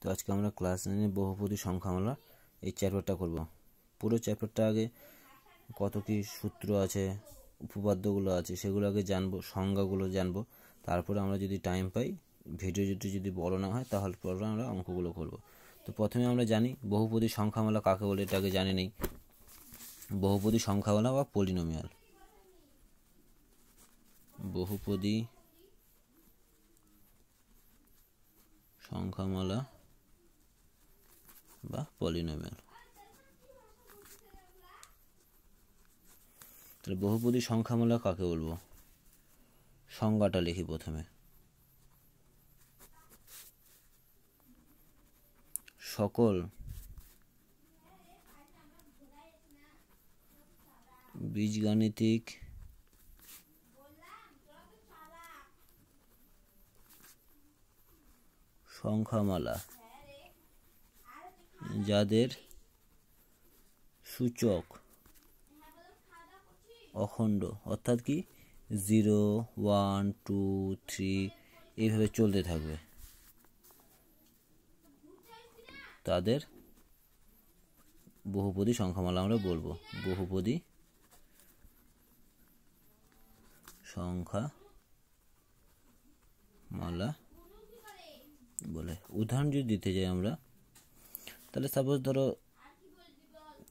তো আজকে আমরা ক্লাস নাইনে বহুপদী আমরা এই চ্যাপ্টারটা করব পুরো চ্যাপ্টারটা আগে কত কি সূত্র আছে উপপাদ্যগুলো আছে সেগুলো আগে জানবো সংজ্ঞাগুলো জানবো তারপরে আমরা যদি টাইম পাই ভিডিও যদি যদি বড় না হয় তাহলে পরে আমরা অঙ্কগুলো করব তো প্রথমে আমরা জানি বহুপদী সংখ্যামালা কাকে বলে এটা আগে জানি নেই বহুপদী সংখ্যামালা বা পলিনোমিয়াল বহুপদী সংখ্যামালা বা পলিনোমিয়াল তাহলে বহুপদী সংখ্যামালা কাকে বলবো সংজ্ঞাটা লিখি প্রথমে সকল বীজগাণিতিক সংখ্যামালা যাদের সূচক অখণ্ড অর্থাৎ কি জিরো ওয়ান টু থ্রি এইভাবে চলতে থাকবে তাদের বহুপদী সংখ্যামালা আমরা বলবো বহুপদী সংখ্যা মালা বলে উদাহরণ যদি দিতে যাই আমরা তাহলে সাপোজ ধরো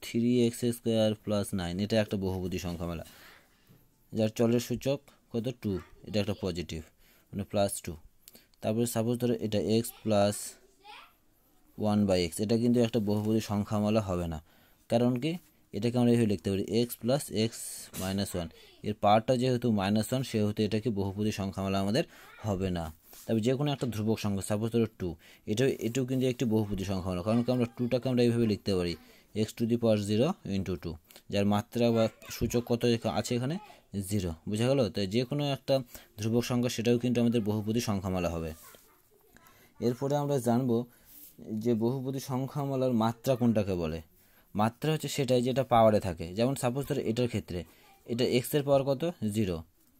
three x square plus nine এটা একটা বহুপদী সংখ্যা মেলা যার চলের সূচক কত টু এটা একটা পজিটিভ মানে প্লাস টু তারপরে সাপোজ ধরো এটা x plus one by x এটা কিন্তু একটা সংখ্যা মেলা হবে না কারণ কি এটাকে আমরা এইভাবে লিখতে পারি x plus x minus one এর পার্টটা যেহেতু মাইনাস ওয়ান সেহেতু এটা কি সংখ্যা মেলা আমাদের হবে না তারপর যে কোনো একটা ধ্রুবক সংখ্যা সাপোজ ধরো টু এটা এটাও কিন্তু একটি বহুপতি সংখ্যা হলো কারণ কি আমরা টুটাকে আমরা এইভাবে লিখতে পারি x to the power zero into two যার মাত্রা বা সূচক কত আছে এখানে জিরো বোঝা গেল তাই যে কোনো একটা ধ্রুবক সংখ্যা সেটাও কিন্তু আমাদের বহুপতি সংখ্যামালা হবে এরপরে আমরা জানবো যে বহুপতি সংখ্যামালার মাত্রা কোনটাকে বলে মাত্রা হচ্ছে সেটাই যেটা পাওয়ারে থাকে যেমন সাপোজ ধরো এটার ক্ষেত্রে এটা এক্সের পাওয়ার কত জিরো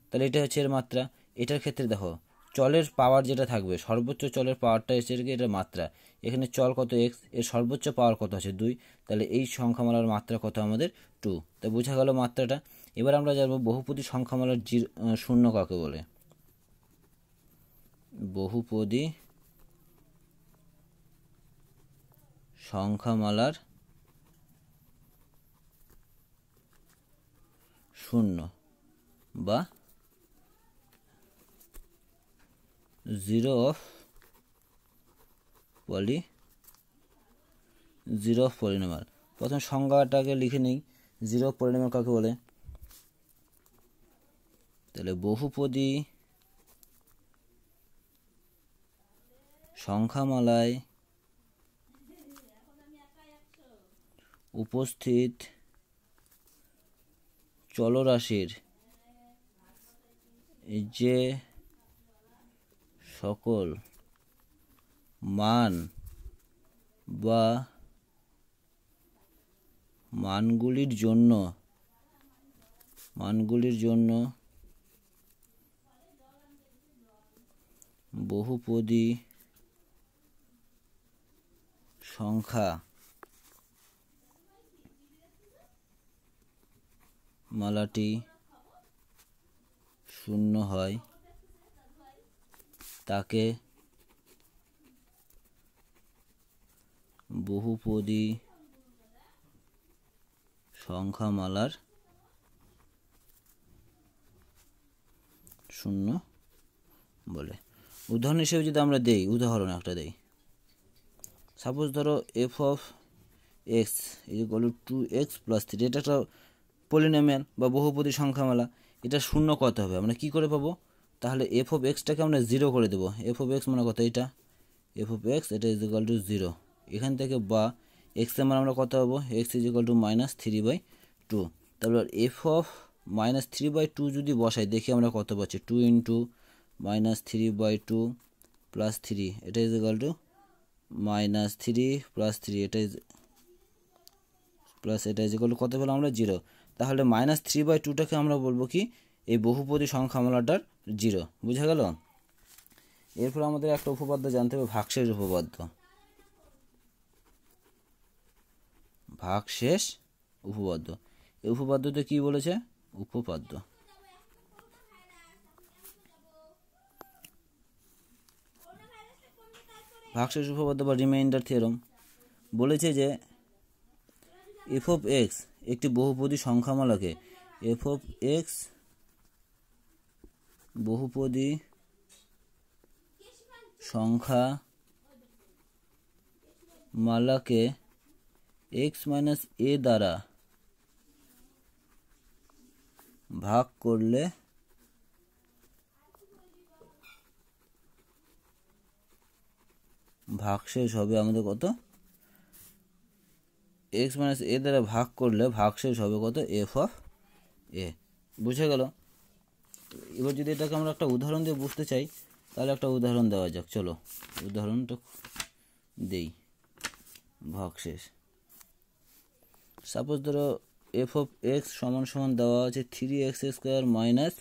তাহলে এটা হচ্ছে এর মাত্রা এটার ক্ষেত্রে দেখো চলের পাওয়ার যেটা থাকবে সর্বোচ্চ চলের পাওয়ারটা এসে এটা মাত্রা এখানে চল কত এক্স এর সর্বোচ্চ পাওয়ার কত আছে দুই তাহলে এই সংখ্যামালার মাত্রা কত আমাদের টু তা বোঝা গেল মাত্রাটা এবার আমরা জানবো বহুপদী সংখ্যামালার জির শূন্য কাকে বলে বহুপদী সংখ্যামালার শূন্য বা zero of poly zero of polynomial প্রথম সংজ্ঞাটাকে লিখে নিই জিরো অফ কাকে বলে তাহলে বহুপদী সংখ্যামালায় উপস্থিত চলরাশির যে সকল মান বা মানগুলির জন্য মানগুলির জন্য বহুপদী সংখ্যা মালাটি শূন্য হয় তাকে বহুপদী সংখ্যামালার শূন্য বলে উদাহরণ হিসেবে যদি আমরা দেই উদাহরণ একটা দেই সাপোজ ধরো f of x is equal to x plus three এটা একটা পলিনোমিয়াল বা বহুপদী সংখ্যামালা এটা শূন্য কত হবে আমরা কি করে পাবো তাহলে এফ অফ এক্সটাকে আমরা জিরো করে দেবো এফ অফ এক্স মানে কত এটা এফ অফ এক্স এটা ইজ ইকাল টু জিরো এখান থেকে বা এক্সের মানে আমরা কত হবো x is equal to minus three by two তারপর f of minus three by two যদি বসাই দেখি আমরা কত পাচ্ছি two into minus three by two plus three এটা is equal to minus three plus three এটা ইজ প্লাস এটা ইজ ইকাল টু কত পেলাম আমরা জিরো তাহলে মাইনাস থ্রি বাই টুটাকে আমরা বলবো কি এই বহুপদী সংখ্যা মালাটার জিরো বুঝা গেল এরপর আমাদের একটা উপপাদ্য জানতে হবে ভাগশেষ উপপাদ্য ভাগশেষ উপপাদ্য এই উপপাদ্যতে কি বলেছে উপপাদ্য ভাগশেষ উপপাদ্য বা রিমাইন্ডার থিওরম বলেছে যে এফ অফ এক্স একটি বহুপদী সংখ্যামালাকে এফ অফ এক্স বহুপদী সংখ্যা মালাকে এক্স মাইনাস এ দ্বারা ভাগ করলে ভাগ শেষ হবে আমাদের কত এক্স মাইনাস এ দ্বারা ভাগ করলে ভাগ শেষ হবে কত এফ অফ এ বুঝে গেল এবার যদি এটাকে আমরা একটা উদাহরণ দিয়ে বুঝতে চাই তাহলে একটা উদাহরণ দেওয়া যাক চলো উদাহরণটা দেই ভাগশেষ সাপোজ ধরো এফ অফ এক্স সমান সমান দেওয়া আছে three x square minus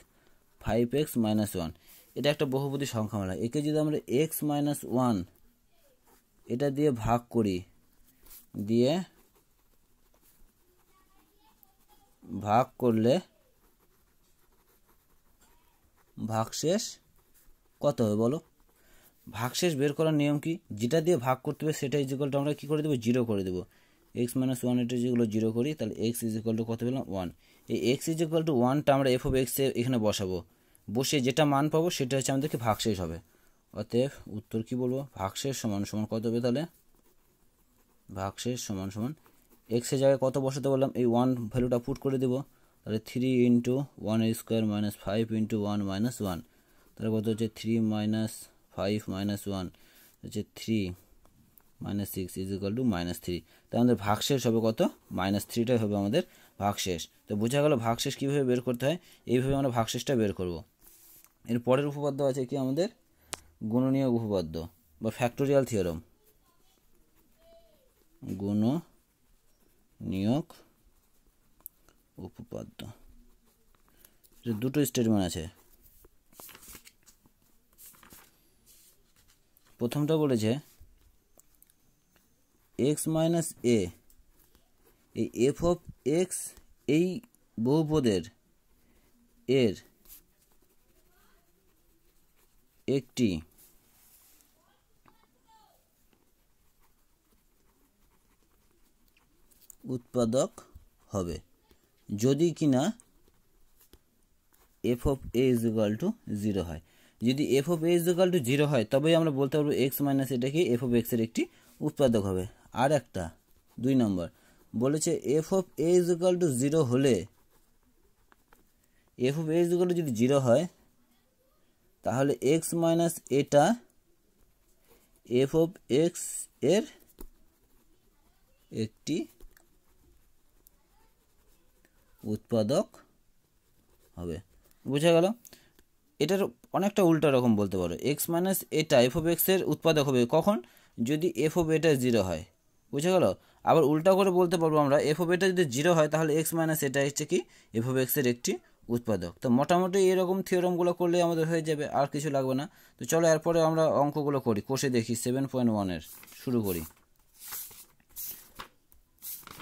five x minus one এটা একটা বহুপতি সংখ্যা মেলা মানে, একে যদি আমরা এক্স মাইনাস ওয়ান এটা দিয়ে ভাগ করি দিয়ে ভাগ করলে ভাগশেষ কত হবে বলো ভাগশেষ বের করার নিয়ম কি যেটা দিয়ে ভাগ করতে হবে সেটা ইজিকলটা আমরা কী করে দেবো জিরো করে দেবো এক্স মাইনাস ওয়ান এটা যেগুলো জিরো করি তাহলে এক্স ইজিকল টু কত পেলাম ওয়ান এই এক্স ইজিকল টু ওয়ানটা আমরা এফ অফ এক্সে এখানে বসাবো বসে যেটা মান পাবো সেটা হচ্ছে আমাদেরকে ভাগশেষ হবে অতএব উত্তর কি বলবো ভাগশেষ সমান সমান কত হবে তাহলে ভাগশেষ সমান সমান এক্সের জায়গায় কত বসাতে বললাম এই ওয়ান ভ্যালুটা পুট করে দেবো তাহলে three into one square minus five into one minus one তাহলে কত হচ্ছে three minus five minus one হচ্ছে three minus six is equal to minus three তাই আমাদের ভাগশেষ হবে কত মাইনাস থ্রিটাই হবে আমাদের ভাগশেষ তো বোঝা গেল ভাগশেষ কীভাবে বের করতে হয় এইভাবে আমরা ভাগশেষটা বের করব এর পরের উপপাদ্য আছে কি আমাদের গুণনীয় উপপাদ্য বা ফ্যাক্টোরিয়াল থিওরম গুণ নিয়োগ উপপাদ্য যে দুটো স্টেটমেন্ট আছে প্রথমটা বলেছে এক্স মাইনাস এ এই এফ অফ এক্স এই বহুপদের এর একটি উৎপাদক হবে যদি কিনা f of a is equal to zero হয় যদি f of a is equal to zero হয় তবেই আমরা বলতে পারবো এক্স মাইনাস এটাকে এফ অফ এক্সের একটি উৎপাদক হবে আর একটা দুই নম্বর বলেছে f of a is equal to zero হলে f of a is equal to যদি জিরো হয় তাহলে এক্স মাইনাস এটা এফ অফ এক্স এর একটি উৎপাদক হবে বোঝা গেল এটার অনেকটা উল্টা রকম বলতে পারো এক্স মাইনাস এটা এফ অফ এক্সের উৎপাদক হবে কখন যদি এফ অফ এটা জিরো হয় বুঝে গেল আবার উল্টা করে বলতে পারবো আমরা এফ অফ এটা যদি জিরো হয় তাহলে এক্স মাইনাস এটা হচ্ছে কি এফ অফ এক্সের একটি উৎপাদক তো মোটামুটি এরকম থিওরমগুলো করলে আমাদের হয়ে যাবে আর কিছু লাগবে না তো চলো এরপরে আমরা অঙ্কগুলো করি কষে দেখি সেভেন পয়েন্ট ওয়ানের শুরু করি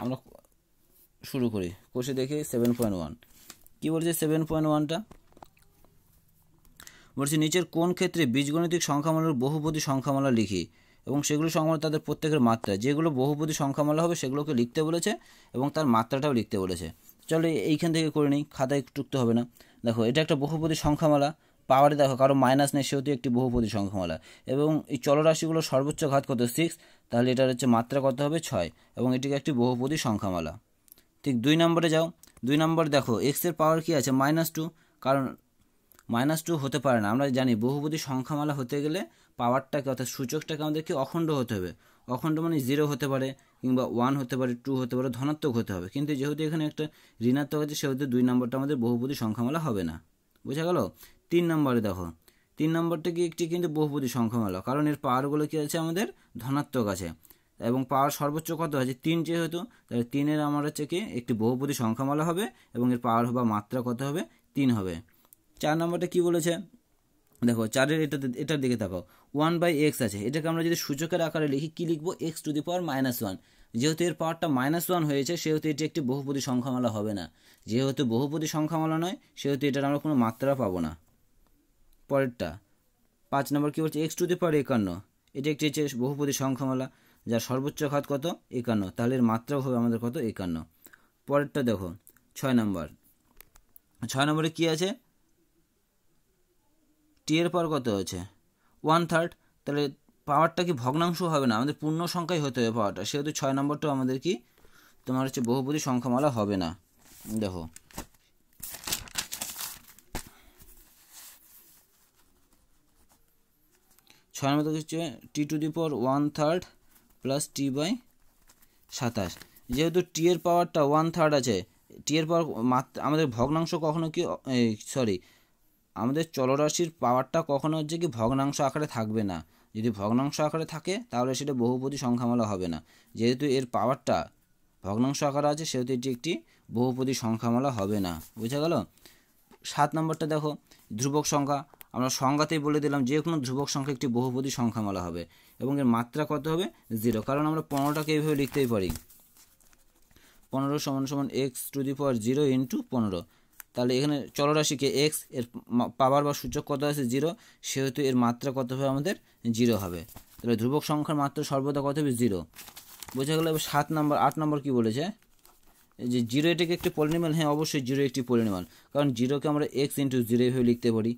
আমরা শুরু করি কষে দেখে সেভেন পয়েন্ট ওয়ান কী বলছে সেভেন পয়েন্ট ওয়ানটা বলছি নিচের কোন ক্ষেত্রে বীজগণিতিক সংখ্যামালার বহুপদী সংখ্যামালা লিখি এবং সেগুলো সংখ্যা তাদের প্রত্যেকের মাত্রা যেগুলো বহুপদী সংখ্যামালা হবে সেগুলোকে লিখতে বলেছে এবং তার মাত্রাটাও লিখতে বলেছে চলো এইখান থেকে করে নিই খাতায় টুকতে হবে না দেখো এটা একটা বহুপদী সংখ্যামালা পাওয়ারে দেখো কারো মাইনাস নেই সেহেতু একটি বহুপদী সংখ্যামালা এবং এই চলরাশিগুলো সর্বোচ্চ ঘাত কত সিক্স তাহলে এটার হচ্ছে মাত্রা কত হবে ছয় এবং এটিকে একটি বহুপদী সংখ্যামালা ঠিক দুই নম্বরে যাও দুই নম্বর দেখো এক্সের পাওয়ার কি আছে মাইনাস টু কারণ মাইনাস টু হতে পারে না আমরা জানি বহুপদী সংখ্যামালা হতে গেলে পাওয়ারটাকে অর্থাৎ সূচকটাকে আমাদেরকে অখণ্ড হতে হবে অখণ্ড মানে জিরো হতে পারে কিংবা ওয়ান হতে পারে টু হতে পারে ধনাত্মক হতে হবে কিন্তু যেহেতু এখানে একটা ঋণাত্মক আছে সেহেতু দুই নম্বরটা আমাদের বহুপদী সংখ্যামালা হবে না বোঝা গেল তিন নম্বরে দেখো তিন নম্বরটা কি একটি কিন্তু বহুপদী সংখ্যামালা কারণ এর পাওয়ারগুলো কী আছে আমাদের ধনাত্মক আছে এবং পাওয়ার সর্বোচ্চ কত আছে তিন যেহেতু তাহলে তিনের আমার হচ্ছে কি একটি বহুপদী সংখ্যামালা হবে এবং এর পাওয়ার বা মাত্রা কত হবে তিন হবে চার নম্বরটা কি বলেছে দেখো চারের এটা এটার দিকে থাকো ওয়ান বাই এক্স আছে এটাকে আমরা যদি সূচকের আকারে লিখি কী লিখবো x to the power minus one যেহেতু এর পাওয়ারটা মাইনাস ওয়ান হয়েছে সেহেতু এটি একটি বহুপদী সংখ্যামালা হবে না যেহেতু বহুপদী সংখ্যামালা নয় সেহেতু এটার আমরা কোনো মাত্রা পাবো না পরেরটা পাঁচ নম্বর কী বলছে এক্স টু দি পাওয়ার একান্ন এটি একটি হচ্ছে বহুপদী সংখ্যামালা যার সর্বোচ্চ ঘাত কত একান্ন তাহলে এর মাত্রাও হবে আমাদের কত একান্ন পরেরটা দেখো ছয় নম্বর ছয় নম্বরে কি আছে টি এর পর কত আছে ওয়ান থার্ড তাহলে পাওয়ারটা কি ভগ্নাংশ হবে না আমাদের পূর্ণ সংখ্যাই হতে হবে পাওয়ারটা সেহেতু ছয় নম্বরটাও আমাদের কি তোমার হচ্ছে বহুপতি সংখ্যামালা হবে না দেখো ছয় নম্বর হচ্ছে টি to the power one third plus t by সাতাশ যেহেতু টিয়ের পাওয়ারটা ওয়ান থার্ড আছে টিয়ের পাওয়ার মাত্র আমাদের ভগ্নাংশ কখনো কি সরি আমাদের চলরাশির পাওয়ারটা কখনো হচ্ছে কি ভগ্নাংশ আকারে থাকবে না যদি ভগ্নাংশ আকারে থাকে তাহলে সেটা বহুপদী সংখ্যামালা হবে না যেহেতু এর পাওয়ারটা ভগ্নাংশ আকারে আছে সেহেতু এটি একটি বহুপদী সংখ্যামালা হবে না বুঝা গেল সাত নম্বরটা দেখো ধ্রুবক সংখ্যা আমরা সংজ্ঞাতেই বলে দিলাম যে কোনো ধ্রুবক সংখ্যা একটি বহুপদী সংখ্যামালা হবে এবং এর মাত্রা কত হবে জিরো কারণ আমরা পনেরোটাকে এইভাবে লিখতেই পারি পনেরো সমান সমান x to the power zero into পনেরো তাহলে এখানে চলরাশিকে এক্স এর পাওয়ার বা সূচক কত আছে জিরো সেহেতু এর মাত্রা কত হবে আমাদের জিরো হবে তাহলে ধ্রুবক সংখ্যার মাত্রা সর্বদা কত হবে জিরো বোঝা গেল এবার সাত নম্বর আট নম্বর কি বলেছে যে জিরো এটাকে একটি পলিনিমাল হ্যাঁ অবশ্যই জিরো একটি পলিনিমাল কারণ জিরোকে আমরা এক্স ইন্টু জিরো এভাবে লিখতে পারি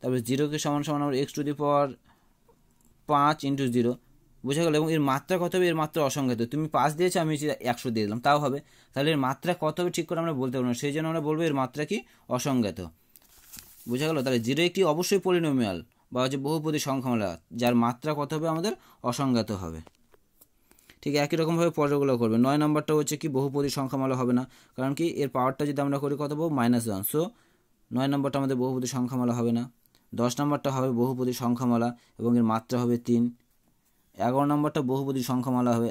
তারপরে জিরোকে সমান সমান আমরা এক্স টু দি পাওয়ার পাঁচ ইন্টু জিরো বোঝা গেল এবং এর মাত্রা কত হবে এর মাত্রা অসংখ্যাত তুমি পাঁচ দিয়েছো আমি একশো দিয়ে দিলাম তাও হবে তাহলে এর মাত্রা কত হবে ঠিক করে আমরা বলতে পারবো না সেই জন্য আমরা বলবো এর মাত্রা কি অসংখ্যাত বোঝা গেল তাহলে জিরো একটি অবশ্যই পরিণমিয়াল বা হচ্ছে বহুপদী সংখ্যামালা যার মাত্রা কত হবে আমাদের অসংখ্যাত হবে ঠিক একই রকমভাবে পরেরগুলো করবে নয় নম্বরটা হচ্ছে কি বহুপদী সংখ্যামালা হবে না কারণ কি এর পাওয়ারটা যদি আমরা করি কত পাবো মাইনাস ওয়ান সো নয় নম্বরটা আমাদের বহুপদী সংখ্যামালা হবে না দশ নম্বরটা হবে বহুপদী সংখ্যামালা এবং এর মাত্রা হবে তিন এগারো নম্বরটা বহুপদী সংখ্যামালা হবে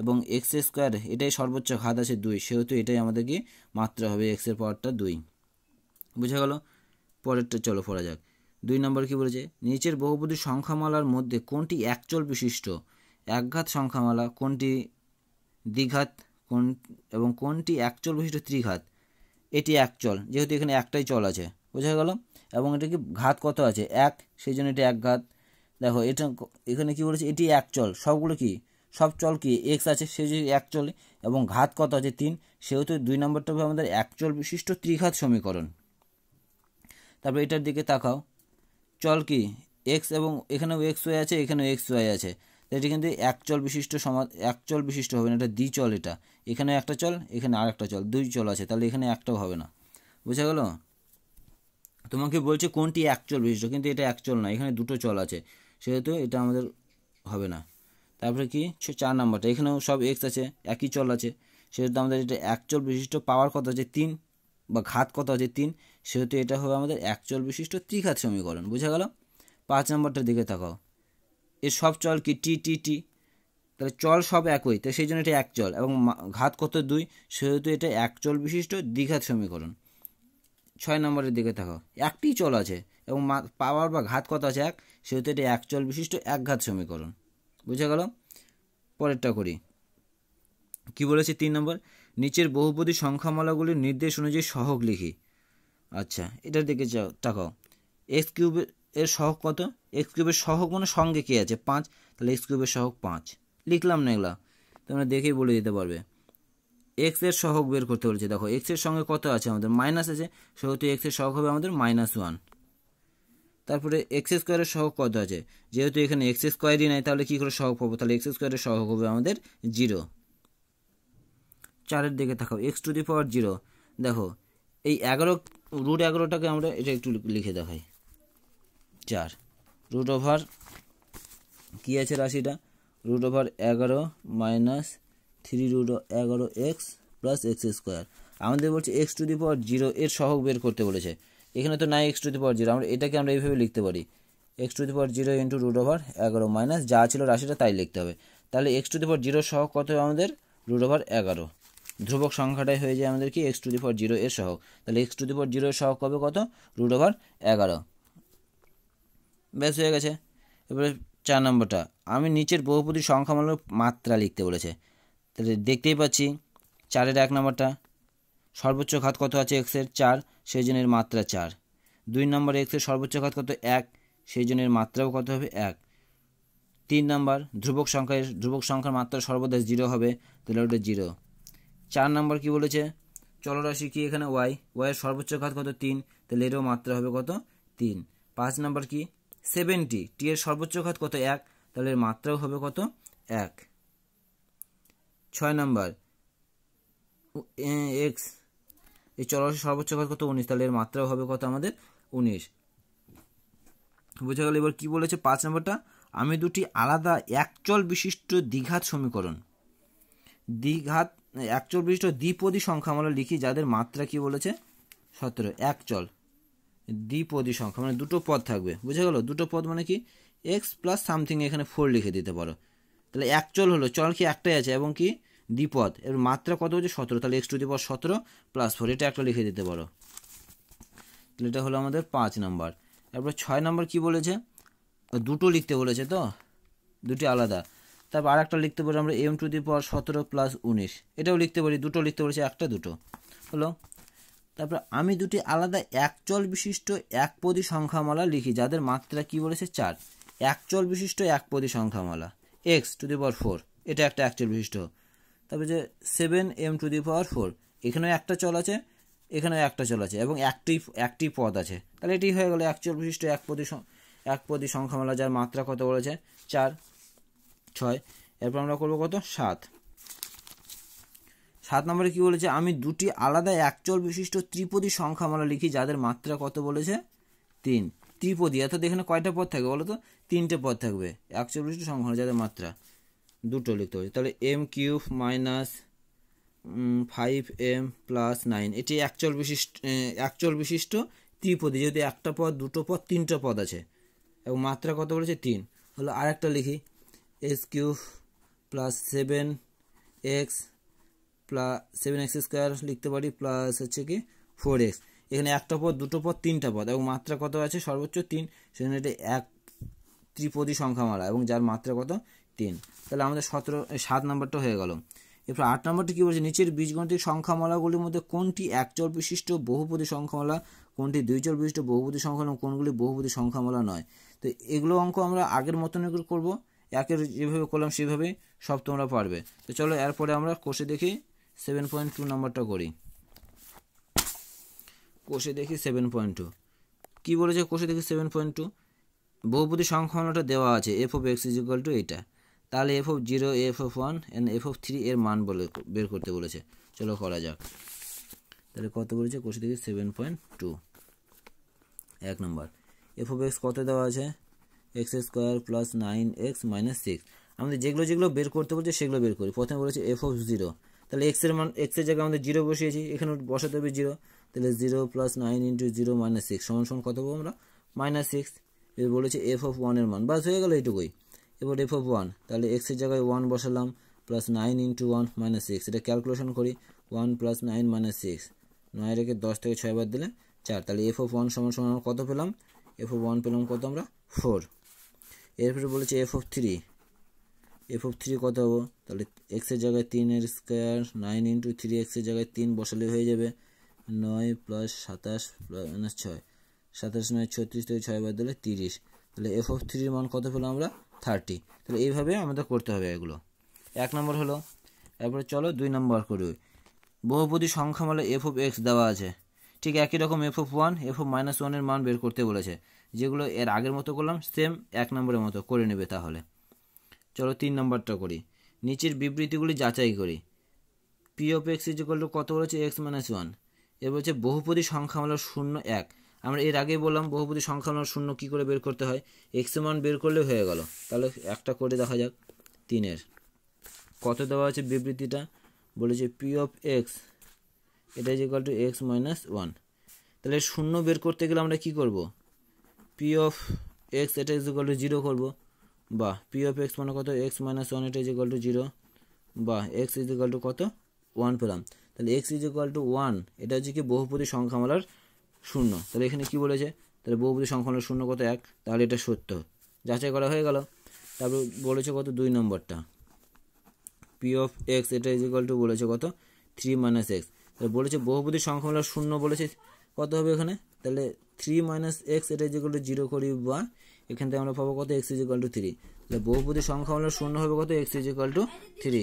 এবং এক্স স্কোয়ার এটাই সর্বোচ্চ ঘাত আছে দুই সেহেতু এটাই আমাদের কি মাত্রা হবে এক্সের পাওয়ারটা দুই বুঝা গেল পরেরটা চলো পড়া যাক দুই নম্বর কি বলেছে নিচের বহুপদী সংখ্যামালার মধ্যে কোনটি একচল বিশিষ্ট একঘাত সংখ্যামালা কোনটি দ্বিঘাত কোন এবং কোনটি একচল বিশিষ্ট ত্রিঘাত এটি একচল যেহেতু এখানে একটাই চল আছে বোঝা গেল এবং এটা কি ঘাত কত আছে এক সেই জন্য এটা এক ঘাত দেখো এটা এখানে কি বলেছে এটি এক চল সবগুলো কি সব চল কি এক্স আছে সে যদি এক চলে এবং ঘাত কত আছে তিন সেহেতু দুই নম্বরটা হবে আমাদের এক চল বিশিষ্ট ত্রিঘাত সমীকরণ তারপর এটার দিকে তাকাও চল কি এক্স এবং এখানেও এক্স ওয়াই আছে এখানেও এক্স ওয়াই আছে এটি কিন্তু এক চল বিশিষ্ট সমা এক চল বিশিষ্ট হবে না এটা দ্বি চল এটা এখানে একটা চল এখানে আর একটা চল দুই চল আছে তাহলে এখানে একটাও হবে না বুঝা গেল তোমাকে বলছে কোনটি একচল বিশিষ্ট কিন্তু এটা অ্যাকচুয়াল না এখানে দুটো চল আছে সেহেতু এটা আমাদের হবে না তারপরে কি চার নাম্বারটা এখানেও সব এক্স আছে একই চল আছে সেহেতু আমাদের এটা অ্যাকচুয়াল বিশিষ্ট পাওয়ার কত আছে তিন বা ঘাত কত আছে তিন সেহেতু এটা হবে আমাদের অ্যাকচুয়াল বিশিষ্ট ত্রিঘাত সমীকরণ বোঝা গেল পাঁচ নাম্বারটার দিকে থাকাও এর সব চল কি টি টি টি তাহলে চল সব একই তাই সেই জন্য এটা এক চল এবং ঘাত কত দুই সেহেতু এটা এক চল বিশিষ্ট দ্বিঘাত সমীকরণ ছয় নম্বরের দিকে থাকো একটি চল আছে এবং পাওয়ার বা ঘাত কত আছে এক সেহেতু এটি এক চল বিশিষ্ট এক ঘাত সমীকরণ বুঝা গেল পরেরটা করি কি বলেছে তিন নম্বর নিচের বহুপদী সংখ্যামালাগুলির নির্দেশ অনুযায়ী সহগ লিখি আচ্ছা এটার দিকে যাও তাকাও এক্স কিউবের এর সহগ কত এক্স কিউবের সহগ মানে সঙ্গে কে আছে পাঁচ তাহলে এক্স কিউবের সহগ পাঁচ লিখলাম না এগুলা তোমরা দেখেই বলে দিতে পারবে এক্স এর সহগ বের করতে বলেছে দেখো এক্স এর সঙ্গে কত আছে আমাদের মাইনাস আছে সেহেতু এক্স এর সহগ হবে আমাদের মাইনাস ওয়ান তারপরে এক্স স্কোয়ারের সহক কত আছে যেহেতু এখানে এক্স স্কোয়ারই নাই তাহলে কী করে সহগ পাবো তাহলে এক্স স্কোয়ারের সহক হবে আমাদের জিরো চারের দিকে থাকো x to the power zero দেখো এই এগারো রুট এগারোটাকে আমরা এটা একটু লিখে দেখাই চার রুট ওভার কী আছে রাশিটা রুট ওভার এগারো মাইনাস থ্রি রুট এগারো এক্স প্লাস এক্স স্কোয়ার আমাদের বলছে x to the power zero এর সহগ বের করতে বলেছে এখানে তো নাই x to the power zero আমরা এটাকে আমরা এইভাবে লিখতে পারি x to the power zero into root over এগারো মাইনাস যা ছিল রাশিটা তাই লিখতে হবে তাহলে x to the power zero সহগ কত হবে আমাদের রুট ওভার এগারো ধ্রুবক সংখ্যাটাই হয়ে যায় আমাদের কি x to the power zero এর সহগ তাহলে x to the power zero এর সহগ কবে কত রুট ওভার এগারো ব্যাস হয়ে গেছে এবারে চার নম্বরটা আমি নিচের বহুপদী সংখ্যামূলক মাত্রা লিখতে বলেছে তাহলে দেখতেই পাচ্ছি চারের এক নম্বরটা সর্বোচ্চ ঘাত কত আছে এক্সের চার সেই মাত্রা চার দুই নম্বর এক্সের সর্বোচ্চ ঘাত কত এক সেই মাত্রাও কত হবে এক তিন নম্বর ধ্রুবক সংখ্যায় ধ্রুবক সংখ্যার মাত্রা সর্বদা জিরো হবে তাহলে ওটা জিরো চার নম্বর কি বলেছে চলরাশি কি এখানে ওয়াই ওয়াইয়ের সর্বোচ্চ ঘাত কত তিন তাহলে এরও মাত্রা হবে কত তিন পাঁচ নম্বর কি সেভেন্টি টি এর সর্বোচ্চ ঘাত কত এক তাহলে এর মাত্রাও হবে কত এক ছয় নম্বর এক্স এই চলরাশি সর্বোচ্চ ঘাত কত উনিশ তাহলে এর মাত্রা হবে কত আমাদের উনিশ বোঝা গেল এবার কি বলেছে পাঁচ নম্বরটা আমি দুটি আলাদা একচল বিশিষ্ট দ্বিঘাত সমীকরণ দ্বিঘাত একচল বিশিষ্ট দ্বিপদী সংখ্যা আমরা লিখি যাদের মাত্রা কি বলেছে সতেরো একচল দ্বিপদী সংখ্যা মানে দুটো পদ থাকবে বুঝে গেল দুটো পদ মানে কি এক্স প্লাস সামথিং এখানে ফোর লিখে দিতে পারো তাহলে অ্যাকচুয়াল হলো চল কি একটাই আছে এবং কি দ্বিপদ এর মাত্রা কত হচ্ছে সতেরো তাহলে এক্স টু দি সতেরো প্লাস ফোর এটা একটা লিখে দিতে পারো তাহলে এটা হলো আমাদের পাঁচ নাম্বার তারপর ছয় নাম্বার কি বলেছে দুটো লিখতে বলেছে তো দুটি আলাদা তারপর আর একটা লিখতে পারি আমরা এম টু দি পাওয়ার সতেরো প্লাস উনিশ এটাও লিখতে পারি দুটো লিখতে পারছি একটা দুটো হলো তারপর আমি দুটি আলাদা একচল বিশিষ্ট একপদী সংখ্যামালা লিখি যাদের মাত্রা কি বলেছে চার একচল বিশিষ্ট একপদী সংখ্যামালা x to the power four এটা একটা অ্যাক্টেল বিশিষ্ট তারপরে যে seven m to the power four এখানেও একটা চল আছে এখানেও একটা চল আছে এবং একটি একটি পদ আছে তাহলে এটি হয়ে গেলো অ্যাকচুয়াল বিশিষ্ট এক পদী এক পদী সংখ্যামালা যার মাত্রা কত বলেছে চার ছয় এরপর আমরা করবো কত সাত সাত নম্বরে কি বলেছে আমি দুটি আলাদা একচল বিশিষ্ট ত্রিপদী সংখ্যামালা লিখি যাদের মাত্রা কত বলেছে তিন ত্রিপদী অর্থাৎ এখানে কয়টা পদ থাকবে বলো তো তিনটে পদ থাকবে একশো সংখ্যা যাদের মাত্রা দুটো লিখতে হবে তাহলে m cube minus five m plus nine এটি একচল বিশিষ্ট একচল বিশিষ্ট ত্রিপদী যদি একটা পদ দুটো পদ তিনটে পদ আছে এবং মাত্রা কত বলেছে তিন হলো আরেকটা লিখি s cube plus seven x plus seven x square লিখতে পারি প্লাস হচ্ছে কি ফোর এক্স এখানে একটা পদ দুটো পদ তিনটা পদ এবং মাত্রা কত আছে সর্বোচ্চ তিন সেখানে এটা এক ত্রিপদী সংখ্যামালা এবং যার মাত্রা কত তিন তাহলে আমাদের সতেরো সাত নম্বরটা হয়ে গেল এরপর আট নম্বরটি কী বলছে নিচের বীজগণিতিক সংখ্যামালাগুলির মধ্যে কোনটি একচল বিশিষ্ট বহুপদী সংখ্যামালা কোনটি দুইচল বিশিষ্ট বহুপদী সংখ্যা এবং কোনগুলি বহুপদী সংখ্যামালা নয় তো এগুলো অঙ্ক আমরা আগের মতন করব একের যেভাবে করলাম সেভাবে সব তোমরা পারবে তো চলো এরপরে আমরা কষে দেখি সেভেন পয়েন্ট টু নম্বরটা করি কোষে দেখি সেভেন পয়েন্ট টু কী বলেছে কোষে দেখি সেভেন পয়েন্ট টু বহুপতি সংখ্যাটা দেওয়া আছে f of x is equal to এইটা তাহলে f of zero f of one and f of three এর মান বলে বের করতে বলেছে চলো করা যাক তাহলে কত বলেছে কোষে দেখি সেভেন পয়েন্ট টু এক নম্বর এফ অফ এক্স কত দেওয়া আছে x square plus nine x minus six আমাদের যেগুলো যেগুলো বের করতে বলছে সেগুলো বের করি প্রথমে বলেছে এফ অফ জিরো তাহলে এক্সের মান এক্সের জায়গায় আমাদের জিরো বসিয়েছি এখানে বসাতে হবে জিরো তাহলে zero plus nine into zero minus six সমান সমান কত পাবো আমরা মাইনাস সিক্স এবার বলেছে এফ অফ ওয়ানের মান বাস হয়ে গেল এইটুকুই এবার এফ অফ ওয়ান তাহলে এক্সের জায়গায় ওয়ান বসালাম plus nine into one minus six এটা ক্যালকুলেশন করি one plus nine minus six নয় রেখে দশ থেকে ছয় বার দিলে চার তাহলে এফ অফ ওয়ান সমান সমান কত পেলাম এফ অফ ওয়ান পেলাম কত আমরা ফোর এরপরে বলেছে f of three f of three কত হবো তাহলে এক্সের জায়গায় তিনের স্কোয়ার নাইন ইন্টু থ্রি এক্সের জায়গায় তিন বসালে হয়ে যাবে নয় প্লাস সাতাশ প্লাস ছয় সাতাশ নয় ছত্রিশ থেকে ছয় বাদ দিলে তিরিশ তাহলে এফ অফ থ্রির মান কত পেলো আমরা থার্টি তাহলে এইভাবে আমাদের করতে হবে এগুলো এক নম্বর হলো এরপরে চলো দুই নম্বর করি সংখ্যা সংখ্যামালা এফ অফ এক্স দেওয়া আছে ঠিক একই রকম f of one f of minus ওয়ানের মান বের করতে বলেছে যেগুলো এর আগের মতো করলাম সেম এক নম্বরের মতো করে নেবে তাহলে চলো তিন নম্বরটা করি নিচের বিবৃতিগুলি যাচাই করি পি অফ এক্স ইজ কত বলেছে এক্স মাইনাস ওয়ান এরপর হচ্ছে বহুপদী সংখ্যা হলো শূন্য এক আমরা এর আগেই বললাম বহুপদী সংখ্যা হলো শূন্য কী করে বের করতে হয় এক্স মান বের করলে হয়ে গেল তাহলে একটা করে দেখা যাক তিনের কত দেওয়া আছে বিবৃতিটা বলেছে পি অফ এক্স এটা is equal to x minus one তাহলে শূন্য বের করতে গেলে আমরা কি করব পি অফ এক্স এটা ইজ ইকাল টু জিরো করবো বা পি অফ এক্স মানে কত এক্স মাইনাস ওয়ান এটা ইজ ইকাল টু জিরো বা এক্স ইজ টু কত ওয়ান পেলাম তাহলে x is equal to one এটা হচ্ছে কি বহুপতি সংখ্যামালার শূন্য তাহলে এখানে কি বলেছে তাহলে বহুপতি সংখ্যামালার শূন্য কত এক তাহলে এটা সত্য যাচাই করা হয়ে গেল তারপর বলেছে কত দুই নম্বরটা পি অফ এক্স এটা ইজ ইকুয়াল টু বলেছে কত থ্রি মাইনাস এক্স তাহলে বলেছে বহুপতি সংখ্যামালার শূন্য বলেছে কত হবে এখানে তাহলে থ্রি মাইনাস এক্স এটা ইজ ইকুয়াল টু জিরো করি বা এখান থেকে আমরা পাবো কত x is equal to three তাহলে বহুপতি সংখ্যা হলো শূন্য হবে কত x is equal to three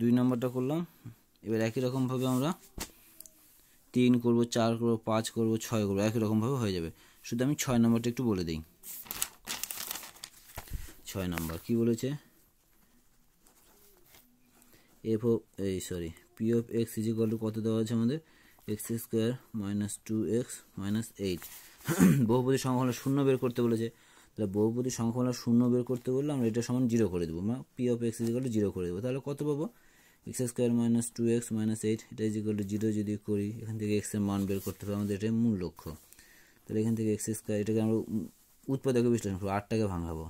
দুই নম্বরটা করলাম এবার একই রকমভাবে আমরা তিন করব চার করব পাঁচ করব ছয় করব একই রকমভাবে হয়ে যাবে শুধু আমি ছয় নম্বরটা একটু বলে দিই ছয় নম্বর কি বলেছে এফ এই sorry p of x is equal to কত দেওয়া আছে আমাদের x square minus two x minus eight বহুপতি সংখ্যা হলো শূন্য বের করতে বলেছে তাহলে বহুপদী সংখ্যা আমরা শূন্য বের করতে বললে আমরা এটা সমান জিরো করে দেবো আমরা p of x is equal to zero করে দেবো তাহলে কত পাবো x square minus two x minus eight এটা ইজিকাল টু জিরো যদি করি এখান থেকে এক্সের মান বের করতে হবে আমাদের এটাই মূল লক্ষ্য তাহলে এখান থেকে এক্স স্কোয়ার এটাকে আমরা উৎপাদকে বিশ্লেষণ করবো আটটাকে ভাঙাবো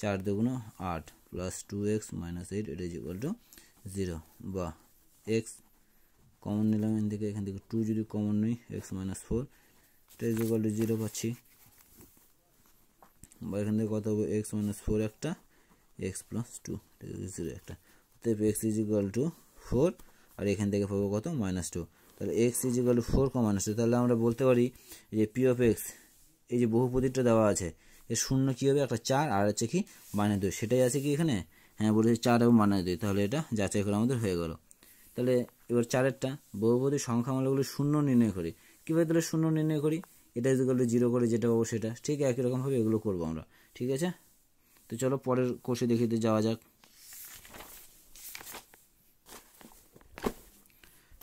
চার না আট plus two x minus eight এটা ইজিকাল টু জিরো বা এক্স কমন নিলাম এখান থেকে এখান থেকে টু যদি কমন নিই এক্স মাইনাস ফোর এটা ইজিকাল টু জিরো পাচ্ছি বা এখান থেকে কত হবে এক্স মাইনাস ফোর একটা এক্স প্লাস টু জিরো একটা অতএব এক্স ইজিক্যাল টু ফোর আর এখান থেকে পাবো কত মাইনাস টু তাহলে x is equal to four minus two তাহলে আমরা বলতে পারি যে পি অফ এক্স এই যে বহুপদীটা দেওয়া আছে এর শূন্য কী হবে একটা চার আর হচ্ছে কি মাইনাস দুই সেটাই আছে কি এখানে হ্যাঁ বলেছে চার এবং মাইনাস দুই তাহলে এটা যাচাই করে আমাদের হয়ে গেল তাহলে এবার চারেরটা সংখ্যা সংখ্যামূলকগুলো শূন্য নির্ণয় করি কীভাবে তাহলে শূন্য নির্ণয় করি এটা ইজিক্যাল টু জিরো করে যেটা পাবো সেটা ঠিক একই রকমভাবে এগুলো করবো আমরা ঠিক আছে তো চলো পরের কোষে দেখিতে যাওয়া যাক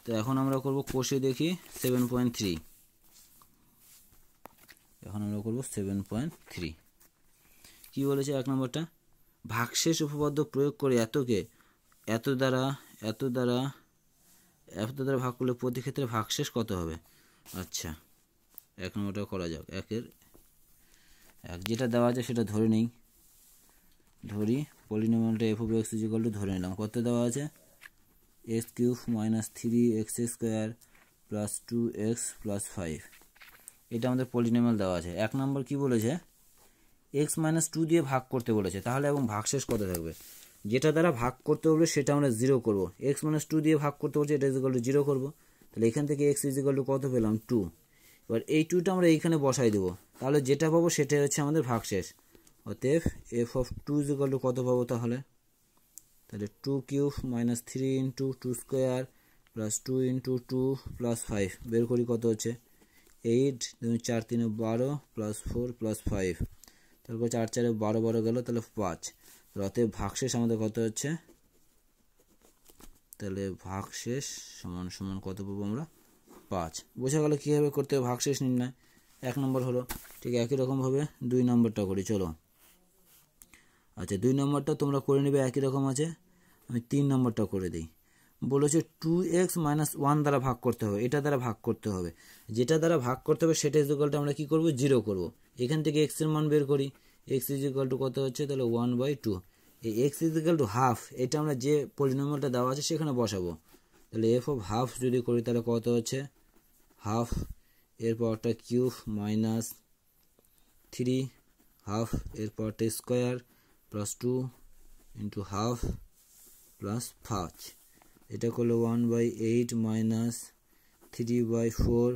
তো এখন আমরা করব কোষে দেখি সেভেন পয়েন্ট থ্রি এখন আমরা করব সেভেন পয়েন্ট থ্রি কী বলেছে এক নম্বরটা ভাগশেষ উপপাদ্য প্রয়োগ করে এতকে এত দ্বারা এত দ্বারা এত দ্বারা ভাগ করলে প্রতি ক্ষেত্রে ভাগশেষ কত হবে আচ্ছা এক নম্বরটা করা যাক একের এক যেটা দেওয়া আছে সেটা ধরে নেই ধরি পলিনোমিয়ালটা f of x is equal to ধরে নিলাম কত দেওয়া আছে x cube minus three x square plus two x plus five এটা আমাদের পলিনোমিয়াল দেওয়া আছে এক নম্বর কি বলেছে এক্স মাইনাস টু দিয়ে ভাগ করতে বলেছে তাহলে এবং ভাগশেষ কত থাকবে যেটা দ্বারা ভাগ করতে বলবে সেটা আমরা জিরো করবো এক্স মাইনাস টু দিয়ে ভাগ করতে বলছে এটা ইজিকাল টু জিরো করবো তাহলে এখান থেকে এক্স ইজিকাল টু কত পেলাম টু এবার এই টুটা আমরা এইখানে বসাই দেবো তাহলে যেটা পাবো সেটাই হচ্ছে আমাদের ভাগশেষ অতএব এফ অফ টু ইজিকাল কত পাবো তাহলে তাহলে two cube minus three into two square plus two into two plus five বের করি কত হচ্ছে এইট দুই চার তিনে বারো প্লাস ফোর প্লাস ফাইভ তারপর চার চারে বারো বারো গেল তাহলে পাঁচ অতএব ভাগশেষ আমাদের কত হচ্ছে তাহলে ভাগশেষ সমান সমান কত পাবো আমরা পাঁচ বোঝা গেল কীভাবে করতে হবে ভাগশেষ নির্ণয় এক নম্বর হলো ঠিক একই রকমভাবে দুই নম্বরটা করি চলো আচ্ছা দুই নম্বরটা তোমরা করে নেবে একই রকম আছে আমি তিন নম্বরটা করে দিই বলেছে টু এক্স মাইনাস ওয়ান দ্বারা ভাগ করতে হবে এটা দ্বারা ভাগ করতে হবে যেটা দ্বারা ভাগ করতে হবে সেটা ইজিকালটা আমরা কী করবো জিরো করবো এখান থেকে এক্সের মান বের করি এক্স ইজিকাল টু কত হচ্ছে তাহলে ওয়ান বাই টু এই এক্স ইজিকাল টু হাফ এটা আমরা যে পলিনোমিয়ালটা দেওয়া আছে সেখানে বসাবো তাহলে এফ অফ হাফ যদি করি তাহলে কত হচ্ছে হাফ এরপরটা কিউব মাইনাস থ্রি হাফ এরপরটা square plus two into half plus পাঁচ এটা করলো one by eight minus three by four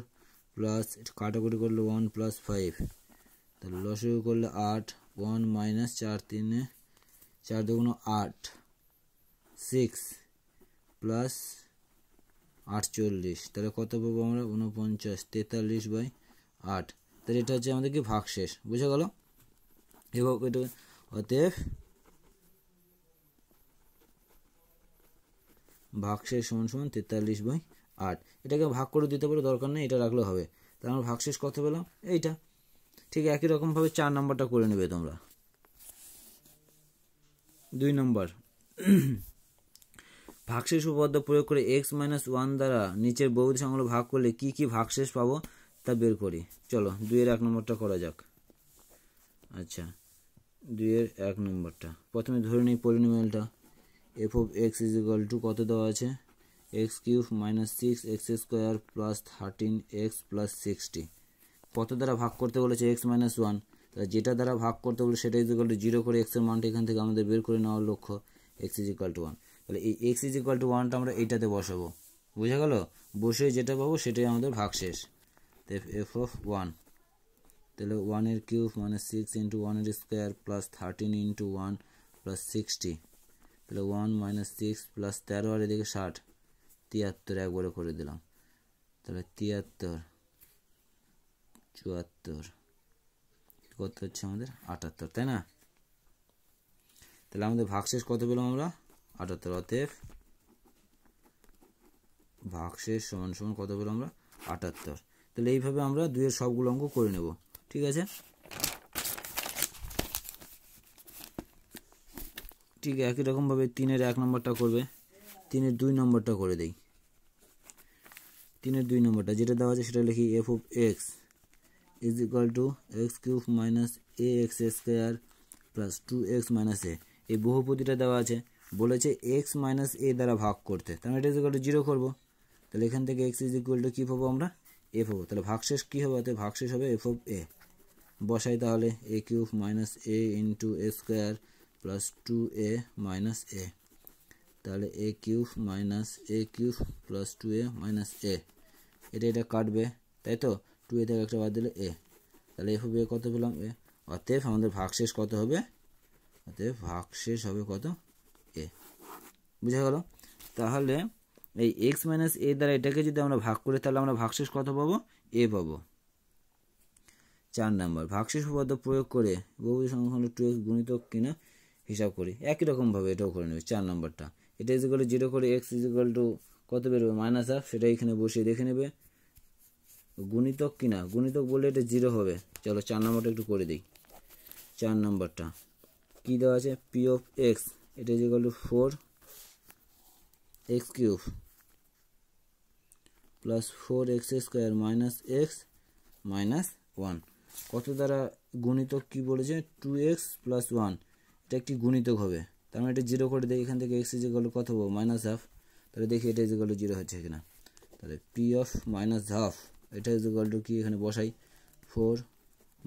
plus এটা কাটাকুটি করলো ওয়ান প্লাস ফাইভ তাহলে লসগু করলে আট ওয়ান মাইনাস চার তিনে চার দুগুণ আট সিক্স প্লাস আটচল্লিশ তাহলে কত পাবো আমরা উনপঞ্চাশ তেতাল্লিশ বাই আট তাহলে এটা হচ্ছে আমাদের কি ভাগশেষ বুঝে গেল এবং এটা অতএব ভাগশেষ সমান সমান তেতাল্লিশ বাই আট এটাকে ভাগ করে দিতে পারো দরকার নেই এটা রাখলে হবে তাহলে আমরা ভাগশেষ কত পেলাম এইটা ঠিক একই রকমভাবে চার নাম্বারটা করে নেবে তোমরা দুই নম্বর ভাগশেষ উপপাদ্য প্রয়োগ করে এক্স মাইনাস ওয়ান দ্বারা নিচের বৌদ্ধ সংখ্যাগুলো ভাগ করলে কি কি ভাগশেষ পাবো তা বের করি চলো দুইয়ের এক নম্বরটা করা যাক আচ্ছা দুইয়ের এক নম্বরটা প্রথমে ধরে নিই পলিনোমিয়ালটা f of x is equal to কত দেওয়া আছে x cube minus six x square plus thirteen x plus sixty কত দ্বারা ভাগ করতে বলেছে এক্স মাইনাস ওয়ান তা যেটা দ্বারা ভাগ করতে বলে সেটা ইজ ইকুয়াল টু জিরো করে এক্সের মানটা এখান থেকে আমাদের বের করে নেওয়ার লক্ষ্য x is equal to one তাহলে এই এক্স ইজ ইকুয়াল টু ওয়ানটা আমরা এইটাতে বসাবো বোঝা গেল বসে যেটা পাবো সেটাই আমাদের শেষ এফ অফ ওয়ান তাহলে ওয়ানের কিউব মানে সিক্স ইন্টু ওয়ানের square plus thirteen into one plus sixty তাহলে ওয়ান মাইনাস সিক্স প্লাস তেরো আর এদিকে ষাট তিয়াত্তর একবারে করে দিলাম তাহলে তিয়াত্তর চুয়াত্তর কত হচ্ছে আমাদের আটাত্তর তাই না তাহলে আমাদের শেষ কত পেলাম আমরা আটাত্তর অতএব ভাগশেষ সমান সমান কত পেলো আমরা আটাত্তর তাহলে এইভাবে আমরা দুইয়ের সবগুলো অঙ্ক করে নেব ঠিক আছে ঠিক একই রকমভাবে তিনের এক নম্বরটা করবে তিনের দুই নম্বরটা করে দেই তিনের দুই নম্বরটা যেটা দেওয়া আছে সেটা লিখি f of x is equal to x cube minus a x square plus two x minus a এই বহুপতিটা দেওয়া আছে বলেছে এক্স মাইনাস এ দ্বারা ভাগ করতে তাহলে এটা ইজিকাল টু জিরো করবো তাহলে এখান থেকে এক্স ইজ ইকুয়াল টু কী পাবো আমরা এ পাবো তাহলে ভাগশেষ কী হবে অর্থাৎ ভাগশেষ হবে এফ অফ এ বসাই তাহলে a cube minus a into a square plus two a minus a তাহলে a cube minus a cube plus two a minus a এটা এটা কাটবে তাই তো টু এ থেকে একটা বাদ দিলে এ তাহলে এফ এ কত পেলাম এ অতএব আমাদের ভাগশেষ কত হবে অতএব ভাগশেষ হবে কত বুঝা গেল তাহলে এই এক্স মাইনাস এ দ্বারা এটাকে যদি আমরা ভাগ করি তাহলে আমরা ভাগশেষ কত পাবো এ পাবো চার নাম্বার ভাগশেষ পদ প্রয়োগ করে বহুবুজ সংখ্যা টু এক্স গুণিতক কিনা হিসাব করি একই রকমভাবে এটাও করে নেবে চার নাম্বারটা এটা ইজিক্যাল টু জিরো করে এক্স ইজিক্যাল টু কত বেরোবে মাইনাস হাফ সেটা এখানে বসিয়ে দেখে নেবে গুণিতক কিনা গুণিতক বললে এটা জিরো হবে চলো চার নম্বরটা একটু করে দিই চার নম্বরটা কী দেওয়া আছে পি অফ এক্স এটা is equal to four x cube plus four x square minus x minus one কত দ্বারা গুণিতক কি বলেছে টু এক্স প্লাস ওয়ান এটা একটি গুণিতক হবে তার মানে এটা জিরো করে দেয় এখান থেকে এক্স ইজে গেলো কত হবো মাইনাস হাফ তাহলে দেখি এটা ইজে গেলো জিরো হচ্ছে কিনা তাহলে পি অফ মাইনাস হাফ এটা ইজে গেলো কি এখানে বসাই four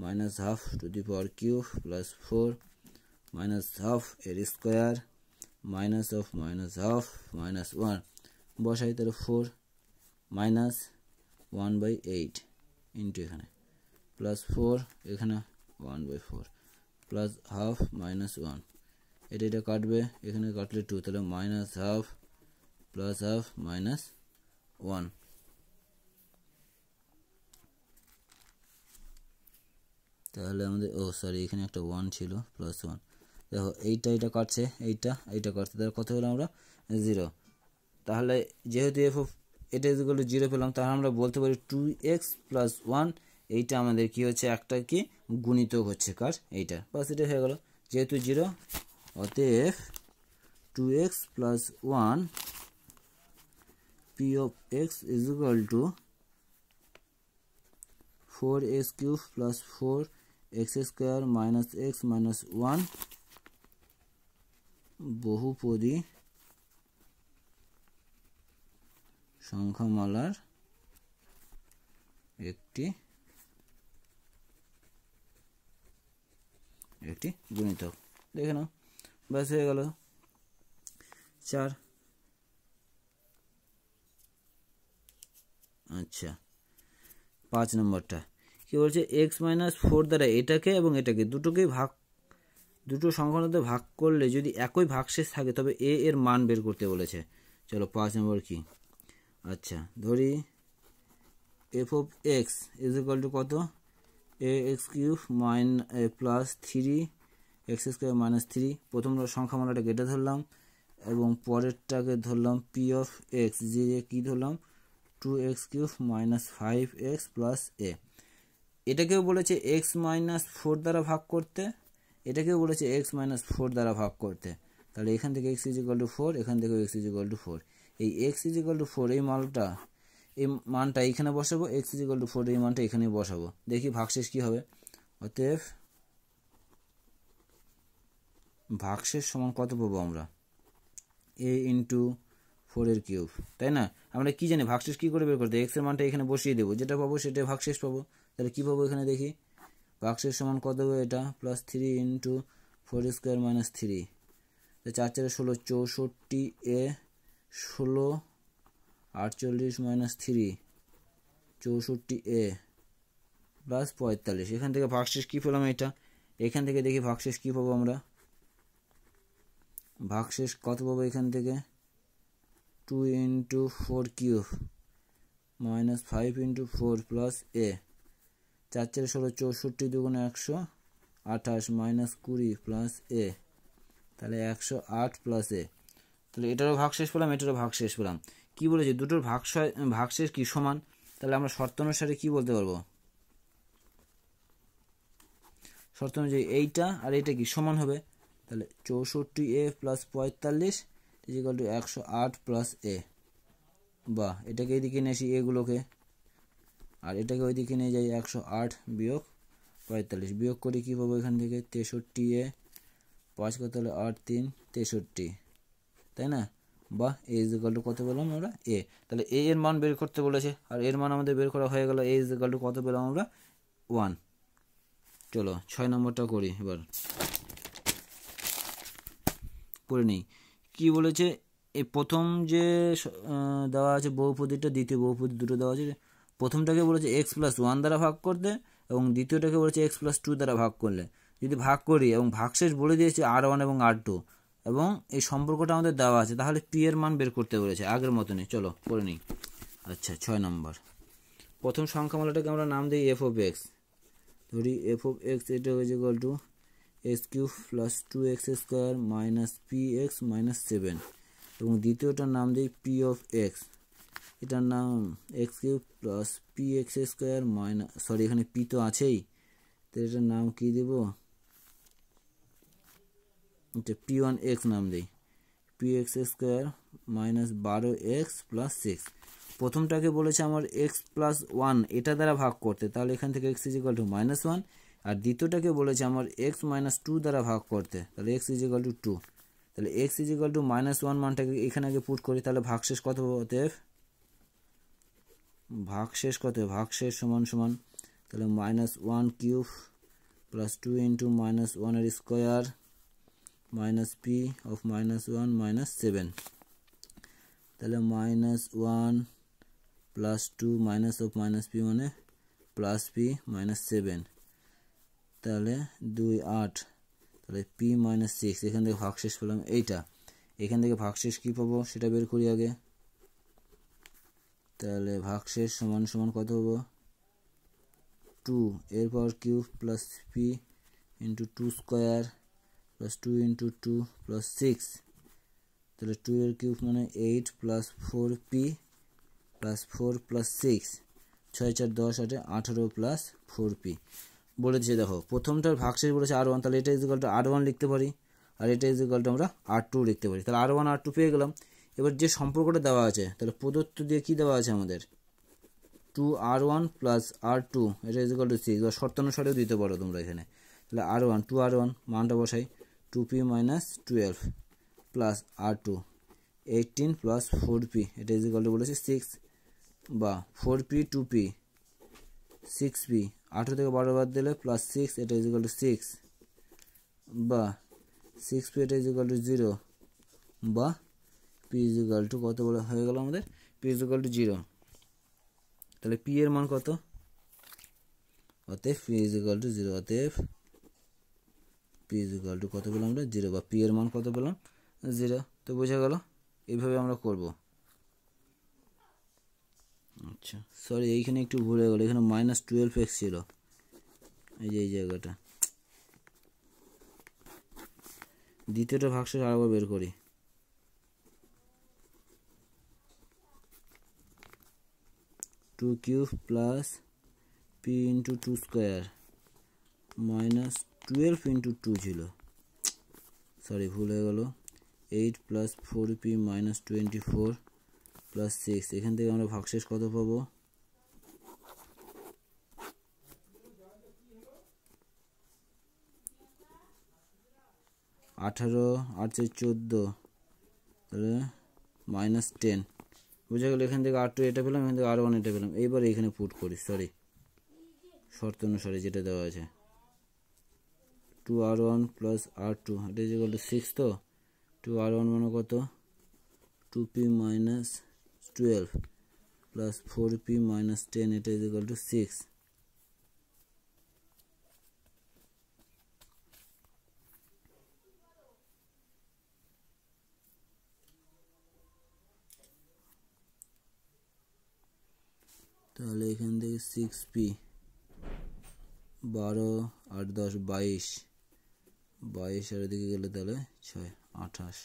minus half to the power cube plus four minus half এর square minus of minus half minus 1 বসাই তাহলে 4 minus 1 by 8 into এখানে প্লাস 4 এখানে 1 by 4 প্লাস হাফ মাইনাস 1 এটা এটা কাটবে এখানে কাটলে 2 তাহলে minus half plus half minus 1 তাহলে আমাদের ও সরি এখানে একটা 1 ছিল প্লাস 1 দেখো এইটা এটা কাটছে এইটা এইটা কাটছে তাহলে কত হলো আমরা জিরো তাহলে যেহেতু এফ অফ এটা টু জিরো পেলাম তাহলে আমরা বলতে পারি টু এক্স প্লাস ওয়ান এইটা আমাদের কি হচ্ছে একটা কি গুণিত হচ্ছে কার এইটা বাস এটা হয়ে গেল যেহেতু জিরো অতএব two x plus one p of x is to four x cube plus four x square minus x minus one বহুপদী সংখ্যামালার একটি একটি গুণিতক দেখে নাও ব্যাস হয়ে গেল চার আচ্ছা পাঁচ নম্বরটা কি বলছে এক্স মাইনাস ফোর দ্বারা এটাকে এবং এটাকে দুটোকেই ভাগ দুটো সংখ্যানুতে ভাগ করলে যদি একই ভাগশেষ থাকে তবে এ এর মান বের করতে বলেছে চলো পাঁচ নম্বর কি আচ্ছা ধরি f of x is equal to কত a x cube minus plus three x square minus three প্রথম মানটা কেটে ধরলাম এবং পরেরটাকে ধরলাম পি অফ এক্স যে কী ধরলাম two x cube minus five x plus a এটাকেও বলেছে এক্স মাইনাস ফোর দ্বারা ভাগ করতে এটাকেও বলেছে এক্স মাইনাস ফোর দ্বারা ভাগ করতে তাহলে এখান থেকে এক্স ইজিকাল টু ফোর এখান থেকে এক্স ইজিকাল টু ফোর এই এক্স ইজিকাল টু ফোর এই মালটা এই মানটা এখানে বসাবো এক্স ইজিকাল টু ফোর এই মানটা এখানে বসাবো দেখি ভাগশেষ কি হবে অতএব ভাগশেষ সমান কত পাবো আমরা এ ইন্টু ফোরের কিউব তাই না আমরা কি জানি ভাগশেষ কি করে বের করতে এক্সের মানটা এখানে বসিয়ে দেবো যেটা পাবো সেটা ভাগশেষ পাবো তাহলে কি পাবো এখানে দেখি বাক্সের সমান কত হবে এটা plus three into four square minus three চার চারে ষোলো চৌষট্টি এ ষোলো আটচল্লিশ মাইনাস থ্রি চৌষট্টি এ প্লাস পঁয়তাল্লিশ এখান থেকে ভাগশেষ কী পেলাম এটা এখান থেকে দেখি ভাগশেষ কী পাবো আমরা ভাগশেষ কত পাবো এখান থেকে two into four cube minus five into four plus a চার চার ষোলো চৌষট্টি দুগুণে একশো আঠাশ মাইনাস কুড়ি প্লাস এ তাহলে একশো আট প্লাস এ তাহলে এটারও ভাগ শেষ পেলাম এটারও ভাগ শেষ পেলাম কি বলেছে দুটোর ভাগ ভাগ শেষ কী সমান তাহলে আমরা শর্ত অনুসারে কি বলতে পারবো শর্ত অনুযায়ী এইটা আর এইটা কি সমান হবে তাহলে চৌষট্টি এ প্লাস পঁয়তাল্লিশ ইজিকাল টু একশো আট প্লাস এ বা এটাকে এদিকে নিয়ে আসি এগুলোকে আর এটাকে ওইদিকে নিয়ে যাই একশো আট বিয়োগ পঁয়তাল্লিশ বিয়োগ করে কী পাবো এখান থেকে তেষট্টি এ পাঁচ কত হলে আট তিন তেষট্টি তাই না বা এ ইজ টু কত পেলাম আমরা এ তাহলে এ এর মান বের করতে বলেছে আর এর মান আমাদের বের করা হয়ে গেল এ ইজ টু কত পেলাম আমরা ওয়ান চলো ছয় নম্বরটা করি এবার করে নিই কি বলেছে এ প্রথম যে দেওয়া আছে বহুপদীটা দ্বিতীয় বহুপদী দুটো দেওয়া আছে প্রথমটাকে বলেছে এক্স প্লাস ওয়ান দ্বারা ভাগ করতে এবং দ্বিতীয়টাকে বলেছে এক্স প্লাস টু দ্বারা ভাগ করলে যদি ভাগ করি এবং ভাগশেষ বলে দিয়েছে আর ওয়ান এবং আর টু এবং এই সম্পর্কটা আমাদের দেওয়া আছে তাহলে পি এর মান বের করতে বলেছে আগের মতনই চলো করে নিই আচ্ছা ছয় নম্বর প্রথম সংখ্যামালাটাকে আমরা নাম দিই এফ অফ এক্স ধরি এফ অফ এক্স এটা হয়েছে গল two x cube plus two x square minus p x minus seven এবং দ্বিতীয়টার নাম দিই পি অফ এক্স এটার নাম x cube plus p x square minus sorry এখানে পি তো আছেই তো এটার নাম কি দেব এটা পি ওয়ান এক্স নাম দিই পি এক্স স্কোয়ার মাইনাস বারো এক্স প্লাস সিক্স প্রথমটাকে বলেছে আমার এক্স প্লাস ওয়ান এটা দ্বারা ভাগ করতে তাহলে এখান থেকে x is equal to minus one আর দ্বিতীয়টাকে বলেছে আমার এক্স মাইনাস টু দ্বারা ভাগ করতে তাহলে এক্স ইজিকাল টু টু তাহলে x is equal to minus one মানটাকে এখানে আগে পুট করি তাহলে শেষ কত অতএব ভাগ ভাগশেষ কত শেষ সমান সমান তাহলে minus one cube plus two into minus ওয়ানের square minus p of minus one minus seven তাহলে minus one plus two minus of minus p মানে প্লাস পি মাইনাস সেভেন তাহলে দুই আট তাহলে পি মাইনাস সিক্স এখান থেকে ভাগ শেষ পেলাম এইটা এখান থেকে ভাগ শেষ কী পাবো সেটা বের করি আগে তাহলে ভাগশেষ সমান সমান কত হবো টু এরপর কিউ cube plus p into two square plus two into two plus six তাহলে টু এর কিউব মানে eight plus four p plus four plus six ছয় চার দশ আটে আঠারো প্লাস ফোর পি বলেছে দেখো প্রথমটার ভাগশেষ বলেছে আর ওয়ান তাহলে এটা ইজিকালটা আর ওয়ান লিখতে পারি আর এটা ইজিকালটা আমরা আর টু লিখতে পারি তাহলে আর ওয়ান আর টু পেয়ে গেলাম এবার যে সম্পর্কটা দেওয়া আছে তাহলে প্রদত্ত দিয়ে কি দেওয়া আছে আমাদের two r one plus r two এটা ইজ টু সিক্স বা শর্তানুসারেও দিতে পারো তোমরা এখানে তাহলে r one to r one মানটা বসাই two p minus twelve plus r two eighteen plus four p এটা ইজ টু বলেছি সিক্স বা four p two p six p আঠেরো থেকে বারো বাদ দিলে প্লাস সিক্স এটা ইজ টু সিক্স বা সিক্স পি এটা ইজ টু জিরো বা পি ইজ ইকাল টু কত বলে হয়ে গেল আমাদের p is equal to zero তাহলে পি এর মান কত অতএব p is equal to zero অতএব পি ইজ ইকাল টু কত পেলাম আমরা জিরো বা পি এর মান কত পেলাম জিরো তো বোঝা গেল এইভাবে আমরা করব আচ্ছা সরি এইখানে একটু ভুলে গেল এখানে মাইনাস টুয়েলভ এক্স ছিল এই যে এই জায়গাটা দ্বিতীয়টা ভাগশেষ আরেকবার বের করি two cube plus p into two square minus twelve into two ছিল সরি ভুল হয়ে গেল eight plus four p minus twenty four plus six এখান থেকে আমরা ভাগশেষ কত পাবো আঠারো আটশো চোদ্দো তাহলে মাইনাস টেন বুঝা গেল এখান থেকে আর টু এটা পেলাম এখান থেকে আর ওয়ান এটা পেলাম এইবার এখানে পুট করি সরি শর্ত অনুসারে যেটা দেওয়া আছে two r one plus r two এটা যেগুলো টু সিক্স তো টু আর ওয়ান মানে কত two p minus twelve plus four p minus ten এটা ইজ ইকাল টু সিক্স তাহলে এখান থেকে সিক্স পি বারো আট দশ বাইশ বাইশ আর দিকে গেলে তাহলে ছয় আঠাশ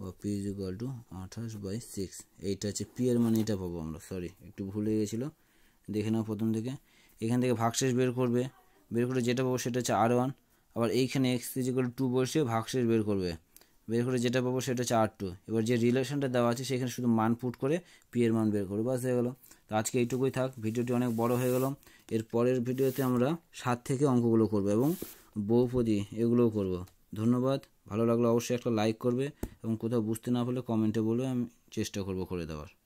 বা পি ইজ ইকুয়াল টু আঠাশ বাই সিক্স এইটা হচ্ছে পি এর মানে এটা পাবো আমরা সরি একটু ভুল হয়ে গেছিলো দেখে নাও প্রথম থেকে এখান থেকে ভাগশেষ বের করবে বের করে যেটা পাবো সেটা হচ্ছে আর ওয়ান আবার এইখানে এক্স ইজ ইকুয়াল টু বসে ভাগশেষ বের করবে বের করে যেটা পাবো সেটা হচ্ছে আর টু এবার যে রিলেশনটা দেওয়া আছে সেখানে শুধু মান পুট করে পি এর মান বের করবো বাস হয়ে গেলো তো আজকে এইটুকুই থাক ভিডিওটি অনেক বড় হয়ে গেল এর পরের ভিডিওতে আমরা সাত থেকে অঙ্কগুলো করব এবং বহুপদী এগুলোও করব ধন্যবাদ ভালো লাগলে অবশ্যই একটা লাইক করবে এবং কোথাও বুঝতে না পারলে কমেন্টে বলে আমি চেষ্টা করব করে দেওয়ার